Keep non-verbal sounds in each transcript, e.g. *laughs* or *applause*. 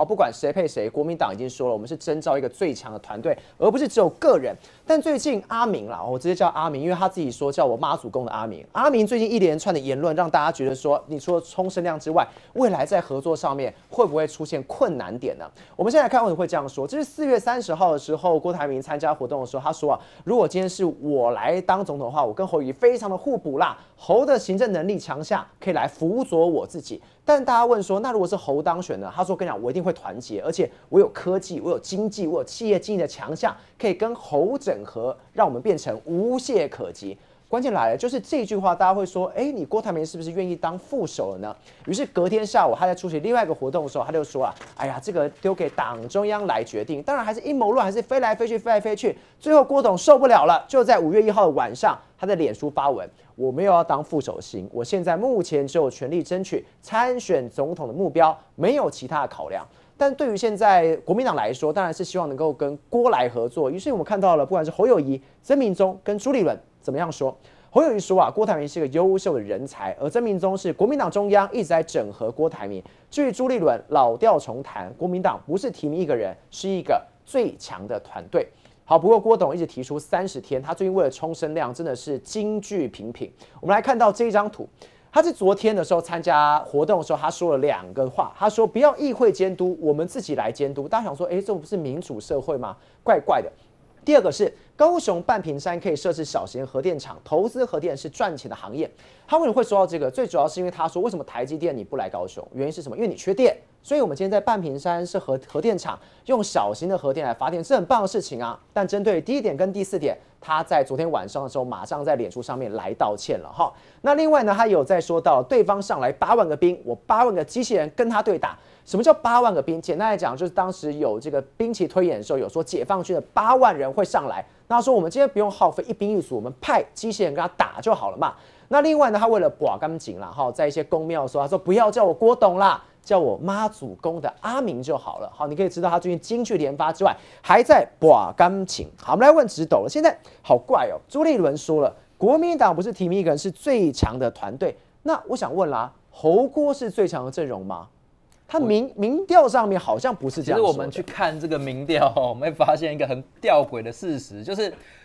哦，不管谁配谁，国民党已经说了，我们是征召一个最强的团队，而不是只有个人。但最近阿明啦，我直接叫阿明，因为他自己说叫我妈祖公的阿明。阿明最近一连串的言论，让大家觉得说，你除了冲声量之外，未来在合作上面会不会出现困难点呢？我们现在来看，为什么会这样说？这是四月三十号的时候，郭台铭参加活动的时候，他说啊，如果今天是我来当总统的话，我跟侯宇非常的互补啦，侯的行政能力强下，可以来辅佐我自己。但大家问说，那如果是侯当选呢？他说，跟你讲，我一定会。团结，而且我有科技，我有经济，我有企业经营的强项，可以跟猴整合，让我们变成无懈可击。关键来了，就是这句话，大家会说：“哎，你郭台铭是不是愿意当副手了呢？”于是隔天下午，他在出席另外一个活动的时候，他就说：“啊，哎呀，这个丢给党中央来决定。当然还是阴谋论，还是飞来飞去，飞来飞去。最后郭董受不了了，就在五月一号的晚上，他在脸书发文：我没有要当副手行，我现在目前只有全力争取参选总统的目标，没有其他的考量。但对于现在国民党来说，当然是希望能够跟郭来合作。于是我们看到了，不管是侯友谊、曾明忠跟朱立伦。”怎么样说？侯友谊说啊，郭台铭是个优秀的人才，而曾明宗是国民党中央一直在整合郭台铭。至于朱立伦，老调重弹，国民党不是提名一个人，是一个最强的团队。好，不过郭董一直提出三十天，他最近为了冲声量，真的是金句频频。我们来看到这一张图，他在昨天的时候参加活动的时候，他说了两个话，他说不要议会监督，我们自己来监督。大家想说，哎，这不是民主社会吗？怪怪的。第二个是。高雄半屏山可以设置小型核电厂，投资核电是赚钱的行业。他为什么会说到这个？最主要是因为他说，为什么台积电你不来高雄？原因是什么？因为你缺电。所以，我们今天在半屏山是核核电厂，用小型的核电来发电，是很棒的事情啊。但针对第一点跟第四点，他在昨天晚上的时候，马上在脸书上面来道歉了哈。那另外呢，他有在说到，对方上来八万个兵，我八万个机器人跟他对打。什么叫八万个兵？简单来讲，就是当时有这个兵棋推演的时候，有说解放军的八万人会上来。他说：“我们今天不用耗费一兵一卒，我们派机器人跟他打就好了嘛。”那另外呢，他为了刮钢琴啦，哈，在一些公庙说，他说：“不要叫我郭董啦，叫我妈祖公的阿明就好了。”好，你可以知道他最近京剧连发之外，还在刮钢琴。好，我们来问直斗了。现在好怪哦，朱立伦说了，国民党不是提名一个人是最强的团队，那我想问啦，侯郭是最强的阵容吗？他民民调上面好像不是这样。其实我们去看这个民调，我们会发现一个很吊诡的事实，*laughs* 就是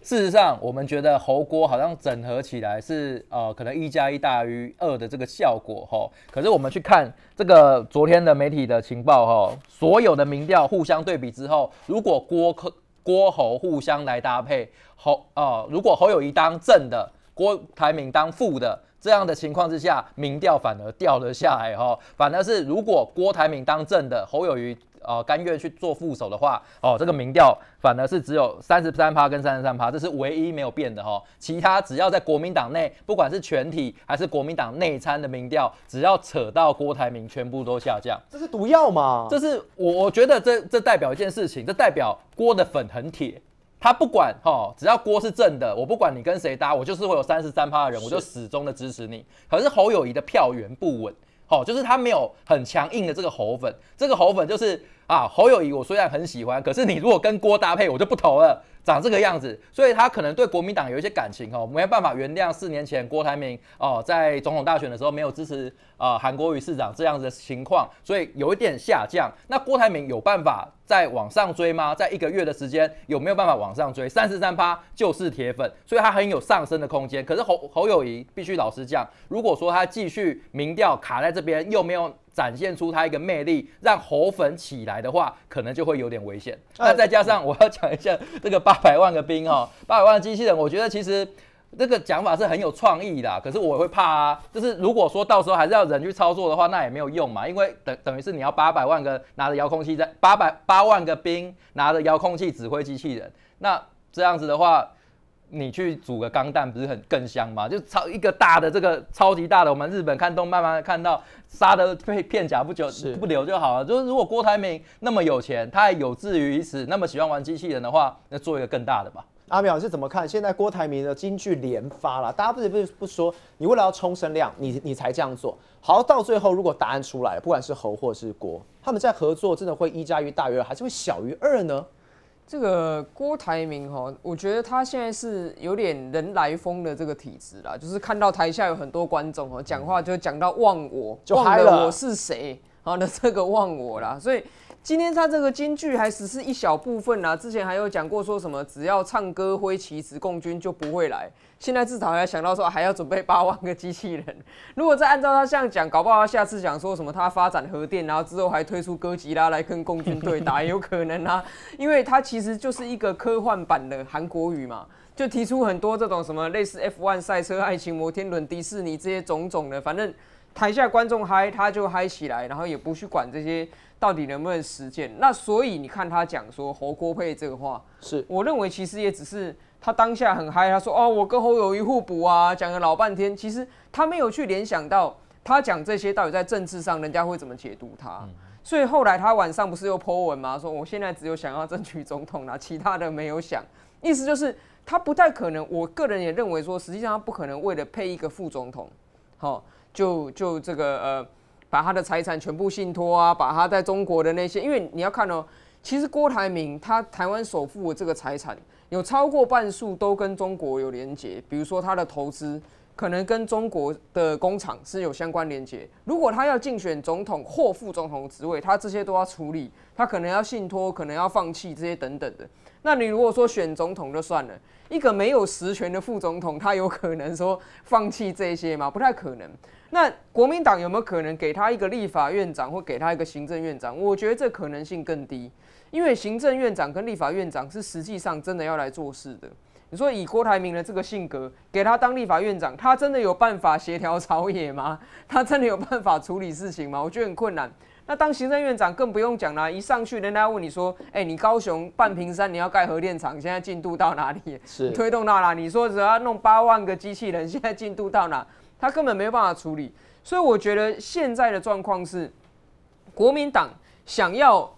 事实上我们觉得侯郭好像整合起来是呃可能一加一大于二的这个效果哈。可是我们去看这个昨天的媒体的情报哈，所有的民调互相对比之后，如果郭郭侯互相来搭配侯呃，如果侯友谊当正的，郭台铭当副的。这样的情况之下，民调反而掉了下来哈，反而是如果郭台铭当政的，侯友谊呃甘愿去做副手的话，哦，这个民调反而是只有三十三趴跟三十三趴，这是唯一没有变的哈，其他只要在国民党内，不管是全体还是国民党内参的民调，只要扯到郭台铭，全部都下降，这是毒药嘛？这是我觉得这这代表一件事情，这代表郭的粉很铁。他不管哈，只要锅是正的，我不管你跟谁搭，我就是会有三十三趴的人，我就始终的支持你。可是侯友谊的票源不稳，好，就是他没有很强硬的这个侯粉，这个侯粉就是。啊，侯友谊我虽然很喜欢，可是你如果跟郭搭配，我就不投了。长这个样子，所以他可能对国民党有一些感情哦，没办法原谅四年前郭台铭哦在总统大选的时候没有支持啊韩国瑜市长这样子的情况，所以有一点下降。那郭台铭有办法再往上追吗？在一个月的时间有没有办法往上追？三十三趴就是铁粉，所以他很有上升的空间。可是侯侯友谊必须老实讲，如果说他继续民调卡在这边，又没有。展现出他一个魅力，让猴粉起来的话，可能就会有点危险。那再加上我要讲一下这个八百万个兵哈，*laughs* 八百万机器人，我觉得其实这个讲法是很有创意的，可是我会怕啊，就是如果说到时候还是要人去操作的话，那也没有用嘛，因为等等于是你要八百万个拿着遥控器在八百八万个兵拿着遥控器指挥机器人，那这样子的话。你去煮个钢蛋不是很更香吗？就超一个大的这个超级大的，我们日本看动漫嘛，看到杀的被片甲不久不留就好了。就是如果郭台铭那么有钱，他有志于此，那么喜欢玩机器人的话，那做一个更大的吧。阿淼是怎么看？现在郭台铭的金句连发了，大家不不不说，你为了要冲声量，你你才这样做。好，到最后如果答案出来了，不管是侯或是郭，他们在合作真的会一加一大于二，还是会小于二呢？这个郭台铭哈，我觉得他现在是有点人来疯的这个体质啦，就是看到台下有很多观众哦，讲话就讲到忘我，忘了我是谁，好后这个忘我啦，所以。今天他这个京剧还只是一小部分啊，之前还有讲过说什么只要唱歌挥旗子，共军就不会来。现在至少还想到说还要准备八万个机器人。如果再按照他这样讲，搞不好他下次讲说什么他发展核电，然后之后还推出哥吉拉来跟共军对打也有可能啊。*laughs* 因为他其实就是一个科幻版的韩国语嘛，就提出很多这种什么类似 F1 赛车、爱情摩天轮、迪士尼这些种种的，反正台下观众嗨他就嗨起来，然后也不去管这些。到底能不能实践？那所以你看他讲说“侯郭配”这个话，是我认为其实也只是他当下很嗨。他说：“哦，我跟侯友谊互补啊。”讲了老半天，其实他没有去联想到他讲这些到底在政治上人家会怎么解读他。所以后来他晚上不是又 po 文吗？说我现在只有想要争取总统了，其他的没有想。意思就是他不太可能。我个人也认为说，实际上他不可能为了配一个副总统，好就就这个呃。把他的财产全部信托啊，把他在中国的那些，因为你要看哦，其实郭台铭他台湾首富的这个财产，有超过半数都跟中国有连结，比如说他的投资可能跟中国的工厂是有相关连结。如果他要竞选总统或副总统职位，他这些都要处理，他可能要信托，可能要放弃这些等等的。那你如果说选总统就算了，一个没有实权的副总统，他有可能说放弃这些吗？不太可能。那国民党有没有可能给他一个立法院长，或给他一个行政院长？我觉得这可能性更低，因为行政院长跟立法院长是实际上真的要来做事的。你说以郭台铭的这个性格，给他当立法院长，他真的有办法协调 *laughs* 朝野吗？他真的有办法处理事情吗？我觉得很困难。那当行政院长更不用讲了，一上去人家问你说：“哎，你高雄半屏山你要盖核电厂，现在进度到哪里？是推动到哪？你说只要弄八万个机器人，*laughs* 现在进度到哪？他根本没有办法处理。所以我觉得现在的状况是，国民党想要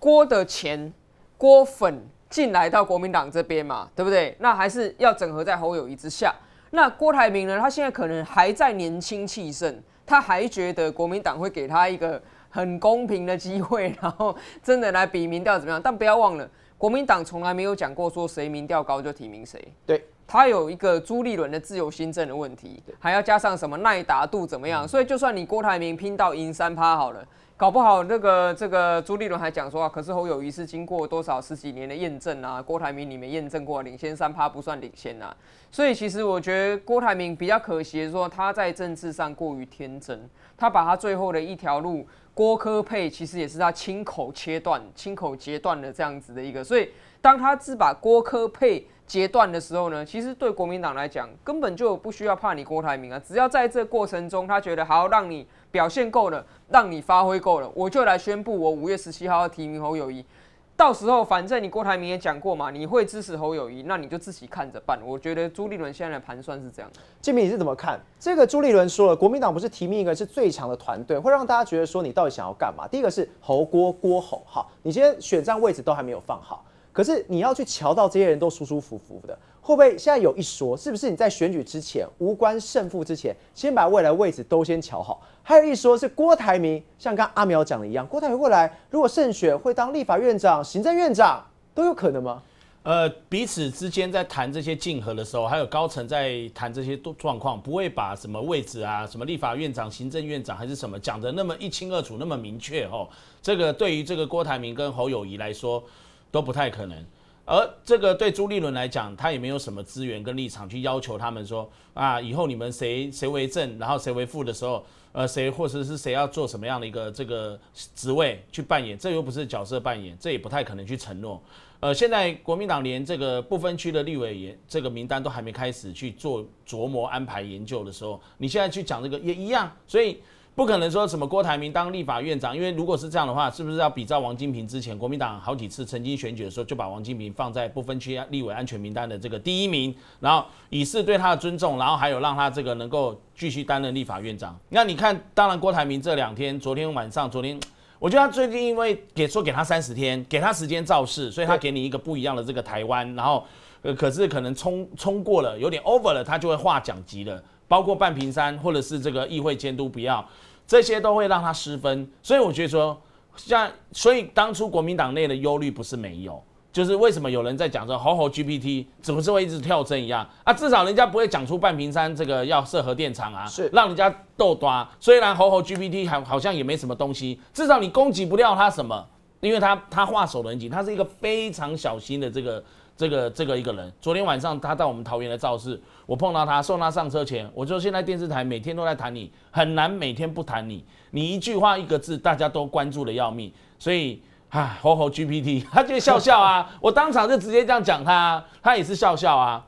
郭的钱、郭粉进来到国民党这边嘛，对不对？那还是要整合在侯友谊之下。那郭台铭呢？他现在可能还在年轻气盛。他还觉得国民党会给他一个很公平的机会，然后真的来比民调怎么样？但不要忘了，国民党从来没有讲过说谁民调高就提名谁。对，他有一个朱立伦的自由新政的问题，还要加上什么耐打度怎么样？所以就算你郭台铭拼到赢三趴好了。搞不好那个这个朱立伦还讲说啊，可是侯友谊是经过多少十几年的验证啊？郭台铭你没验证过，领先三趴不算领先啊。所以其实我觉得郭台铭比较可惜，的是说他在政治上过于天真，他把他最后的一条路郭科佩，其实也是他亲口切断、亲口截断的这样子的一个。所以当他只把郭科佩。阶段的时候呢，其实对国民党来讲根本就不需要怕你郭台铭啊，只要在这过程中他觉得好，让你表现够了，让你发挥够了，我就来宣布我五月十七号要提名侯友谊。到时候反正你郭台铭也讲过嘛，你会支持侯友谊，那你就自己看着办。我觉得朱立伦现在的盘算是这样。建明你是怎么看这个？朱立伦说了，国民党不是提名一个是最强的团队，会让大家觉得说你到底想要干嘛。第一个是侯郭郭侯，好，你今天选战位置都还没有放好。可是你要去瞧到这些人都舒舒服服的，会不会现在有一说，是不是你在选举之前无关胜负之前，先把未来位置都先瞧好？还有一说是郭台铭，像刚阿苗讲的一样，郭台铭未来如果胜选，会当立法院长、行政院长都有可能吗？呃，彼此之间在谈这些竞合的时候，还有高层在谈这些状况，不会把什么位置啊、什么立法院长、行政院长还是什么讲的那么一清二楚、那么明确？哦。这个对于这个郭台铭跟侯友谊来说。都不太可能，而这个对朱立伦来讲，他也没有什么资源跟立场去要求他们说啊，以后你们谁谁为正，然后谁为副的时候，呃，谁或者是谁要做什么样的一个这个职位去扮演，这又不是角色扮演，这也不太可能去承诺。呃，现在国民党连这个不分区的立委这个名单都还没开始去做琢磨安排研究的时候，你现在去讲这个也一样，所以。不可能说什么郭台铭当立法院长，因为如果是这样的话，是不是要比照王金平之前国民党好几次曾经选举的时候，就把王金平放在不分区立委安全名单的这个第一名，然后以示对他的尊重，然后还有让他这个能够继续担任立法院长。那你看，当然郭台铭这两天，昨天晚上，昨天，我觉得他最近因为给说给他三十天，给他时间造势，所以他给你一个不一样的这个台湾。然后，呃，可是可能冲冲过了，有点 over 了，他就会话讲级了。包括半屏山，或者是这个议会监督，不要，这些都会让他失分。所以我觉得说，像所以当初国民党内的忧虑不是没有，就是为什么有人在讲说，猴猴 GPT 么是会一直跳针一样啊？至少人家不会讲出半屏山这个要设核电厂啊，是让人家斗抓。虽然猴猴 GPT 还好像也没什么东西，至少你攻击不掉他什么，因为他他画手人情，他是一个非常小心的这个。这个这个一个人，昨天晚上他到我们桃园来造势，我碰到他，送他上车前，我就现在电视台每天都在谈你，很难每天不谈你，你一句话一个字，大家都关注的要命，所以啊，吼吼 GPT，他就笑笑啊，我当场就直接这样讲他，他也是笑笑啊，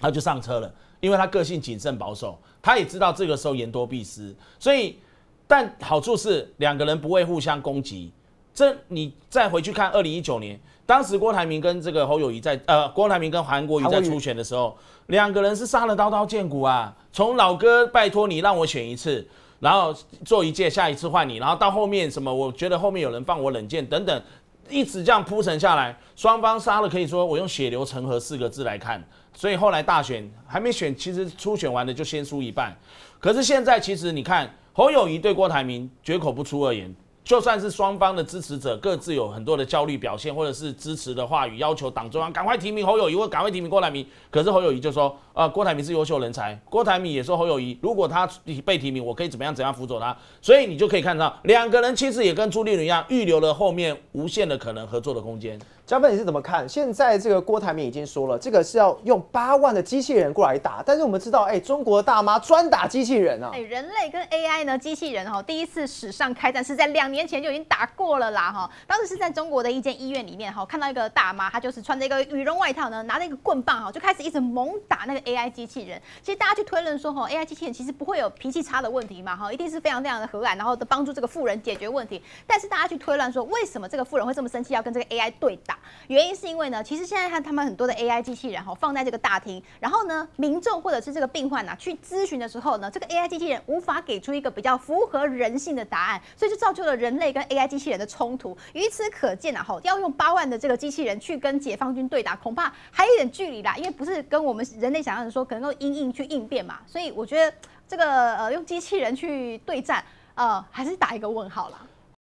他就上车了，因为他个性谨慎保守，他也知道这个时候言多必失，所以但好处是两个人不会互相攻击，这你再回去看二零一九年。当时郭台铭跟这个侯友谊在呃，郭台铭跟韩国瑜在初选的时候，两个人是杀了刀刀见骨啊。从老哥拜托你让我选一次，然后做一届，下一次换你，然后到后面什么，我觉得后面有人放我冷箭等等，一直这样铺陈下来，双方杀了可以说我用血流成河四个字来看。所以后来大选还没选，其实初选完的就先输一半。可是现在其实你看，侯友谊对郭台铭绝口不出而言。就算是双方的支持者各自有很多的焦虑表现，或者是支持的话语，要求党中央赶快提名侯友谊，或赶快提名郭台铭。可是侯友谊就说：“啊，郭台铭是优秀人才。”郭台铭也说：“侯友谊，如果他被提名，我可以怎么样怎样辅佐他。”所以你就可以看到，两个人其实也跟朱立伦一样，预留了后面无限的可能合作的空间。嘉宾你是怎么看？现在这个郭台铭已经说了，这个是要用八万的机器人过来打。但是我们知道，哎，中国大妈专打机器人啊！哎，人类跟 AI 呢，机器人哈，第一次史上开战是在两年前就已经打过了啦哈。当时是在中国的一间医院里面哈，看到一个大妈，她就是穿着一个羽绒外套呢，拿着一个棍棒哈，就开始一直猛打那个 AI 机器人。其实大家去推论说哈，AI 机器人其实不会有脾气差的问题嘛哈，一定是非常非常的和蔼，然后的帮助这个富人解决问题。但是大家去推论说，为什么这个富人会这么生气，要跟这个 AI 对打？原因是因为呢，其实现在看他们很多的 AI 机器人哈放在这个大厅，然后呢民众或者是这个病患呐去咨询的时候呢，这个 AI 机器人无法给出一个比较符合人性的答案，所以就造就了人类跟 AI 机器人的冲突。由此可见啊，哈要用八万的这个机器人去跟解放军对打，恐怕还有一点距离啦，因为不是跟我们人类想象的说，可能够应应去应变嘛。所以我觉得这个呃用机器人去对战，呃还是打一个问号了。